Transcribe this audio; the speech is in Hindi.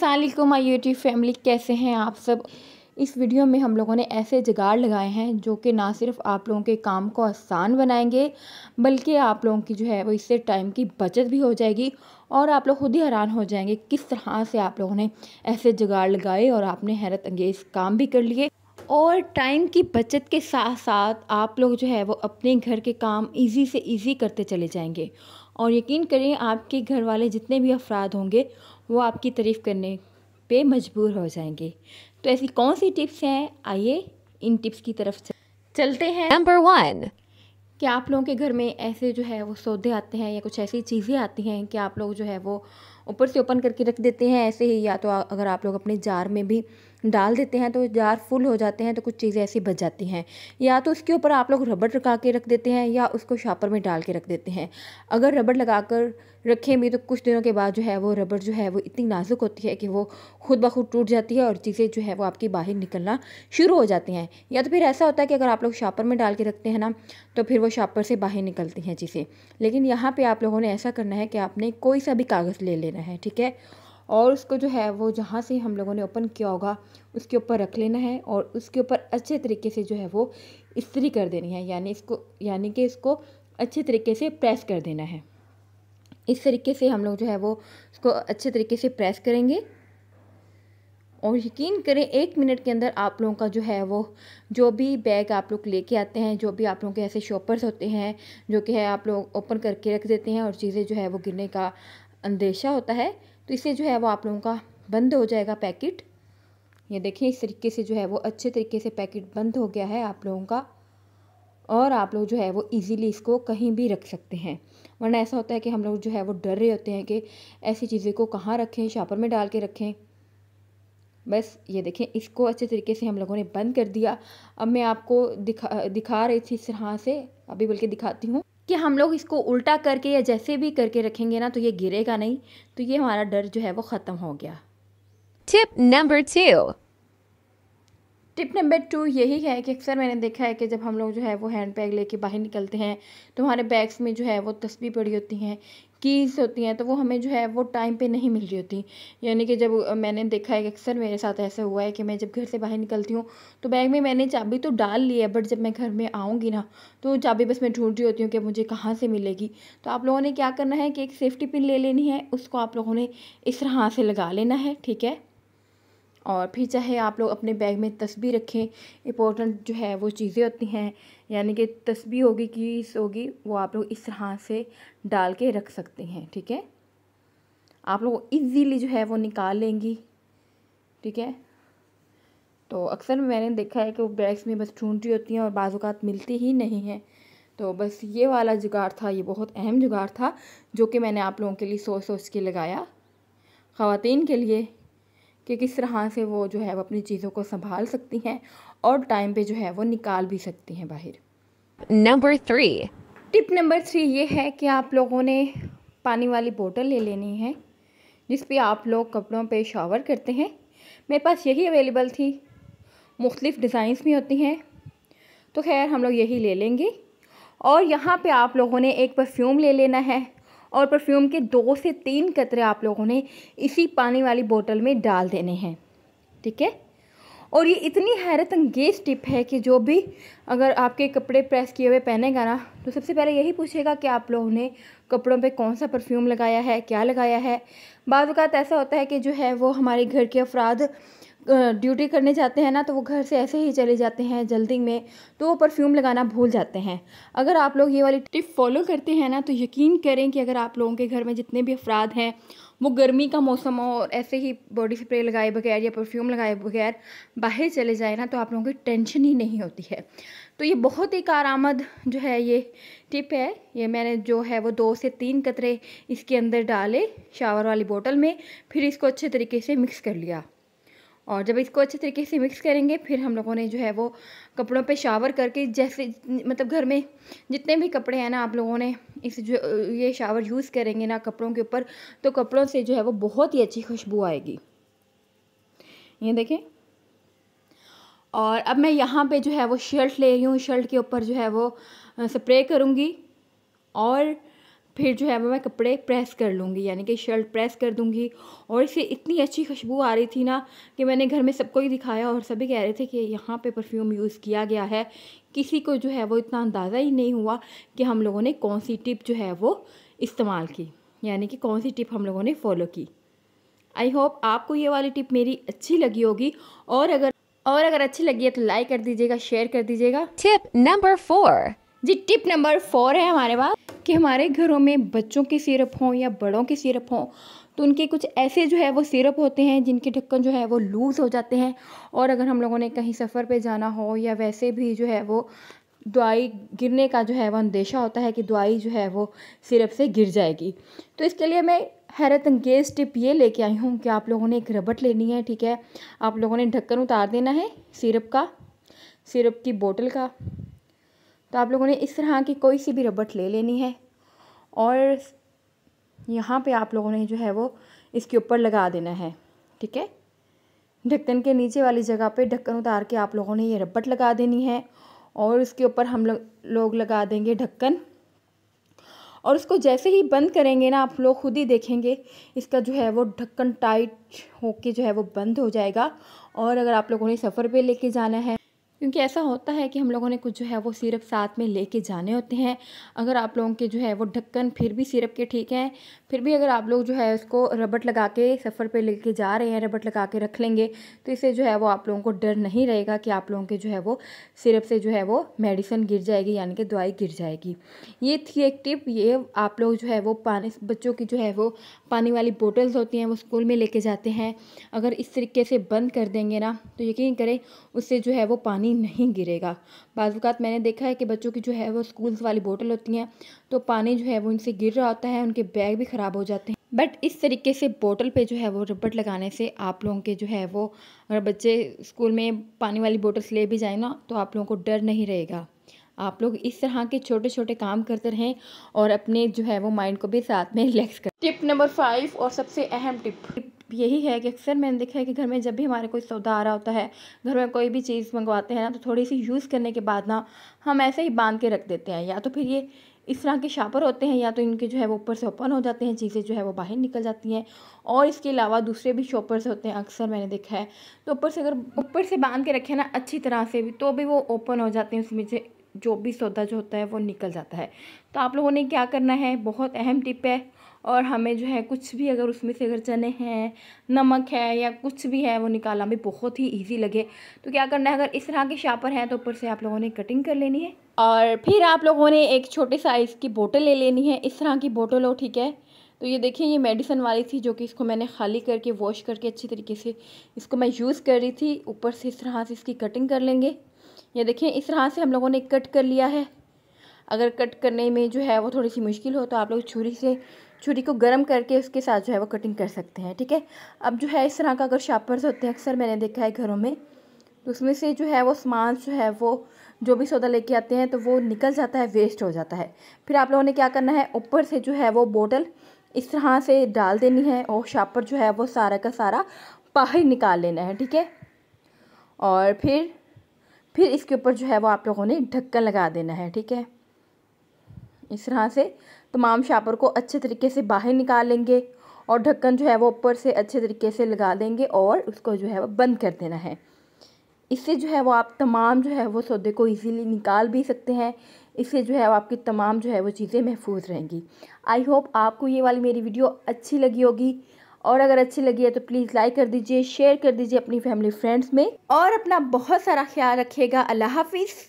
असलम माई यूट्यूब फैमिली कैसे हैं आप सब इस वीडियो में हम लोगों ने ऐसे जुगाड़ लगाए हैं जो कि ना सिर्फ आप लोगों के काम को आसान बनाएंगे बल्कि आप लोगों की जो है वो इससे टाइम की बचत भी हो जाएगी और आप लोग खुद ही हैरान हो जाएंगे किस तरह से आप लोगों ने ऐसे जुगाड़ लगाए और आपने हैरत अंगेज़ काम भी कर लिए और टाइम की बचत के साथ साथ आप लोग जो है वो अपने घर के काम इजी से इजी करते चले जाएंगे और यकीन करें आपके घर वाले जितने भी अफराद होंगे वो आपकी तारीफ़ करने पे मजबूर हो जाएंगे तो ऐसी कौन सी टिप्स हैं आइए इन टिप्स की तरफ चलते हैं नंबर वन क्या आप लोगों के घर में ऐसे जो है वो सौदे आते हैं या कुछ ऐसी चीज़ें आती हैं कि आप लोग जो है वो ऊपर से ओपन करके रख देते हैं ऐसे ही या तो अगर आप लोग अपने जार में भी डाल देते हैं तो जार फुल हो जाते हैं तो कुछ चीज़ें ऐसी बच जाती हैं या तो उसके ऊपर आप लोग रबड़ लगा के रख देते हैं या उसको शापर में डाल के रख देते हैं अगर रबड़ लगा कर रखें भी तो कुछ दिनों के बाद जो है वो रबड़ जो है वो इतनी नाजुक होती है कि वो खुद ब खुद टूट जाती है और चीज़ें जो है वो आपकी बाहर निकलना शुरू हो जाती हैं या तो फिर ऐसा होता है कि अगर आप लोग शापर में डाल के रखते हैं ना तो फिर वो शापर से बाहर निकलती हैं चीज़ें लेकिन यहाँ पर आप लोगों ने ऐसा करना है कि आपने कोई सा भी कागज़ ले लेना है ठीक है और उसको जो है वो जहाँ से हम लोगों ने ओपन किया होगा उसके ऊपर रख लेना है और उसके ऊपर अच्छे तरीके से जो है वो इस्त्री कर देनी है यानी इसको यानी कि इसको अच्छे तरीके से प्रेस कर देना है इस तरीके से हम लोग जो है वो उसको अच्छे तरीके से प्रेस करेंगे और यकीन करें एक मिनट के अंदर आप लोगों का जो है वो जो भी बैग आप लोग लेके आते हैं जो भी आप लोगों के ऐसे शॉपर्स होते हैं जो कि है आप लोग ओपन करके रख देते हैं और चीज़ें जो है वो गिरने का अंदेशा होता है तो इससे जो है वो आप लोगों का बंद हो जाएगा पैकेट ये देखिए इस तरीके से जो है वो अच्छे तरीके से पैकेट बंद हो गया है आप लोगों का और आप लोग जो है वो इजीली इसको कहीं भी रख सकते हैं वरना ऐसा होता है कि हम लोग जो है वो डर रहे होते हैं कि ऐसी चीज़ें को कहाँ रखें शापर में डाल के रखें बस ये देखें इसको अच्छे तरीके से हम लोगों ने बंद कर दिया अब मैं आपको दिखा दिखा रही थी इस तरह से अभी बल्कि दिखाती हूँ कि हम लोग इसको उल्टा करके या जैसे भी करके रखेंगे ना तो ये गिरेगा नहीं तो ये हमारा डर जो है वो ख़त्म हो गया tip number two tip number two यही है कि अक्सर मैंने देखा है कि जब हम लोग जो है वो हैंड बैग लेके बाहर निकलते हैं तो हमारे बैग्स में जो है वो तस्वीर पड़ी होती हैं कीज़ होती हैं तो वो हमें जो है वो टाइम पे नहीं मिल रही होती यानी कि जब मैंने देखा है अक्सर मेरे साथ ऐसा हुआ है कि मैं जब घर से बाहर निकलती हूँ तो बैग में मैंने चाबी तो डाल ली है बट जब मैं घर में आऊँगी ना तो चाबी बस मैं ढूंढ रही होती हूँ कि मुझे कहाँ से मिलेगी तो आप लोगों ने क्या करना है कि एक सेफ्टी पिन ले लेनी है उसको आप लोगों ने इस तरह से लगा लेना है ठीक है और फिर चाहे आप लोग अपने बैग में तस्बी रखें इंपॉर्टेंट जो है वो चीज़ें होती हैं यानी कि तस्बी होगी कि होगी वो आप लोग इस तरह से डाल के रख सकते हैं ठीक है आप लोग इजीली जो है वो निकाल लेंगी ठीक है तो अक्सर मैंने देखा है कि वो बैग्स में बस ढूंढती होती हैं और बाज़ात मिलती ही नहीं है तो बस ये वाला जुगाड़ था ये बहुत अहम जुगाड़ था जो कि मैंने आप लोगों के लिए सोच सोच के लगाया ख़वातीन के लिए कि किस तरह से वो जो है वो अपनी चीज़ों को संभाल सकती हैं और टाइम पे जो है वो निकाल भी सकती हैं बाहर number three tip number three ये है कि आप लोगों ने पानी वाली बोतल ले लेनी है जिस पे आप लोग कपड़ों पे शावर करते हैं मेरे पास यही अवेलेबल थी मुख्तलिफ़ डिज़ाइंस भी होती हैं तो खैर हम लोग यही ले लेंगे और यहाँ पे आप लोगों ने एक परफ्यूम ले लेना है और परफ्यूम के दो से तीन कतरे आप लोगों ने इसी पानी वाली बोतल में डाल देने हैं ठीक है और ये इतनी हैरत अंगेज टिप है कि जो भी अगर आपके कपड़े प्रेस किए हुए पहनेगा ना तो सबसे पहले यही पूछेगा कि आप लोगों ने कपड़ों पे कौन सा परफ्यूम लगाया है क्या लगाया है बाद ऐसा होता है कि जो है वो हमारे घर के अफराद ड्यूटी करने जाते हैं ना तो वो घर से ऐसे ही चले जाते हैं जल्दी में तो वो परफ्यूम लगाना भूल जाते हैं अगर आप लोग ये वाली टिप फॉलो करते हैं ना तो यकीन करें कि अगर आप लोगों के घर में जितने भी अफराद हैं वो गर्मी का मौसम हो और ऐसे ही बॉडी स्प्रे लगाए बगैर या परफ्यूम लगाए बगैर बाहर चले जाए ना तो आप लोगों की टेंशन ही नहीं होती है तो ये बहुत ही कारामद जो है ये टिप है ये मैंने जो है वो दो से तीन कतरे इसके अंदर डाले शावर वाली बोतल में फिर इसको अच्छे तरीके से मिक्स कर लिया और जब इसको अच्छे तरीके से मिक्स करेंगे फिर हम लोगों ने जो है वो कपड़ों पे शावर करके जैसे मतलब घर में जितने भी कपड़े हैं ना आप लोगों ने इस जो ये शावर यूज़ करेंगे ना कपड़ों के ऊपर तो कपड़ों से जो है वो बहुत ही अच्छी खुशबू आएगी ये देखें और अब मैं यहाँ पे जो है वो शर्ट ले रही हूँ शर्ट के ऊपर जो है वो स्प्रे करूँगी और फिर जो है वो मैं कपड़े प्रेस कर लूँगी यानी कि शर्ट प्रेस कर दूँगी और इसे इतनी अच्छी खुशबू आ रही थी ना कि मैंने घर में सबको ही दिखाया और सभी कह रहे थे कि यहाँ पे परफ्यूम यूज़ किया गया है किसी को जो है वो इतना अंदाज़ा ही नहीं हुआ कि हम लोगों ने कौन सी टिप जो है वो इस्तेमाल की यानी कि कौन सी टिप हम लोगों ने फॉलो की आई होप आपको ये वाली टिप मेरी अच्छी लगी होगी और अगर और अगर अच्छी लगी है तो लाइक कर दीजिएगा शेयर कर दीजिएगा टिप नंबर फोर जी टिप नंबर फोर है हमारे पास कि हमारे घरों में बच्चों के सिरप हों या बड़ों के सिरप हों तो उनके कुछ ऐसे जो है वो सिरप होते हैं जिनके ढक्कन जो है वो लूज़ हो जाते हैं और अगर हम लोगों ने कहीं सफ़र पे जाना हो या वैसे भी जो है वो दवाई गिरने का जो है वो अंदेशा होता है कि दवाई जो है वो सिरप से गिर जाएगी तो इसके लिए मैं हैरत अंगेज टिप ये लेके आई हूँ कि आप लोगों ने एक रबट लेनी है ठीक है आप लोगों ने ढक्कन उतार देना है सिरप का सिरप की बोतल का तो आप लोगों ने इस तरह की कोई सी भी रबट ले लेनी है और यहाँ पे आप लोगों ने जो है वो इसके ऊपर लगा देना है ठीक है ढक्कन के नीचे वाली जगह पे ढक्कन उतार के आप लोगों ने ये रबट लगा देनी है और उसके ऊपर हम लोग लोग लगा देंगे ढक्कन और उसको जैसे ही बंद करेंगे ना आप लोग खुद ही देखेंगे इसका जो है वो ढक्कन टाइट होके जो है वो बंद हो जाएगा और अगर आप लोगों ने सफ़र पे लेके जाना है क्योंकि ऐसा होता है कि हम लोगों ने कुछ जो है वो सिरप साथ में लेके जाने होते हैं अगर आप लोगों के जो है वो ढक्कन फिर भी सिरप के ठीक हैं फिर भी अगर आप लोग जो है उसको रबट लगा के सफ़र पे लेके जा रहे हैं रबट लगा के रख लेंगे तो इससे जो है वो आप लोगों को डर नहीं रहेगा कि आप लोगों के जो है वो सिरप से जो है वो मेडिसिन गिर जाएगी यानी कि दवाई गिर जाएगी ये थी एक टिप ये आप लोग जो है वो पानी बच्चों की जो है वो पानी वाली बोटल्स होती हैं वो स्कूल में लेके जाते हैं अगर इस तरीके से बंद कर देंगे ना तो यकीन करें उससे जो है वो पानी पानी नहीं गिरेगा बाज़ात मैंने देखा है कि बच्चों की जो है वो स्कूल्स वाली बोतल होती हैं तो पानी जो है वो इनसे गिर रहा होता है उनके बैग भी ख़राब हो जाते हैं बट इस तरीके से बोतल पे जो है वो रबड़ लगाने से आप लोगों के जो है वो अगर बच्चे स्कूल में पानी वाली बोटल्स ले भी जाए ना तो आप लोगों को डर नहीं रहेगा आप लोग इस तरह के छोटे छोटे काम करते रहें और अपने जो है वो माइंड को भी साथ में रिलैक्स करें टिप नंबर फाइव और सबसे अहम टिप यही है कि अक्सर मैंने देखा है कि घर में जब भी हमारे कोई सौदा आ रहा होता है घर में कोई भी चीज़ मंगवाते हैं ना तो थोड़ी सी यूज़ करने के बाद ना हम ऐसे ही बांध के रख देते हैं या तो फिर ये इस तरह के शापर होते हैं या तो इनके जो है वो ऊपर से ओपन हो जाते हैं चीज़ें जो है वो बाहर निकल जाती हैं और इसके अलावा दूसरे भी शॉपर्स होते हैं अक्सर मैंने देखा है तो ऊपर से अगर ऊपर से बांध के रखें ना अच्छी तरह से भी तो भी वो ओपन हो जाते हैं उसमें से जो भी सौदा जो होता है वो निकल जाता है तो आप लोगों ने क्या करना है बहुत अहम टिप है और हमें जो है कुछ भी अगर उसमें से अगर चने हैं नमक है या कुछ भी है वो निकालना भी बहुत ही ईजी लगे तो क्या करना है अगर इस तरह के शापर हैं तो ऊपर से आप लोगों ने कटिंग कर लेनी है और फिर आप लोगों ने एक छोटे साइज़ की बोतल ले लेनी है इस तरह की बोतल हो ठीक है तो ये देखिए ये मेडिसन वाली थी जो कि इसको मैंने खाली करके वॉश करके अच्छी तरीके से इसको मैं यूज़ कर रही थी ऊपर से इस तरह से इसकी कटिंग कर लेंगे ये देखिए इस तरह से हम लोगों ने कट कर लिया है अगर कट करने में जो है वो थोड़ी सी मुश्किल हो तो आप लोग छुरी से छुरी को गर्म करके उसके साथ जो है वो कटिंग कर सकते हैं ठीक है अब जो है इस तरह का अगर शापर्स होते हैं अक्सर मैंने देखा है घरों में तो उसमें से जो है वो सामान जो है वो जो भी सौदा लेके आते हैं तो वो निकल जाता है वेस्ट हो जाता है फिर आप लोगों ने क्या करना है ऊपर से जो है वो बोतल इस तरह से डाल देनी है और शापर जो है वो सारा का सारा बाहर निकाल लेना है ठीक है और फिर फिर इसके ऊपर जो है वो आप लोगों ने ढक्कन लगा देना है ठीक है इस तरह से तमाम शापर को अच्छे तरीके से बाहर निकालेंगे और ढक्कन जो है वो ऊपर से अच्छे तरीके से लगा देंगे और उसको जो है वो बंद कर देना है इससे जो है वो आप तमाम जो है वो सौदे को इजीली निकाल भी सकते हैं इससे जो है वो आपकी तमाम जो है वो चीज़ें महफूज रहेंगी आई होप आपको ये वाली मेरी वीडियो अच्छी लगी होगी और अगर अच्छी लगी है तो प्लीज़ लाइक कर दीजिए शेयर कर दीजिए अपनी फैमिली फ्रेंड्स में और अपना बहुत सारा ख्याल रखिएगा अल्लाह हाफिज़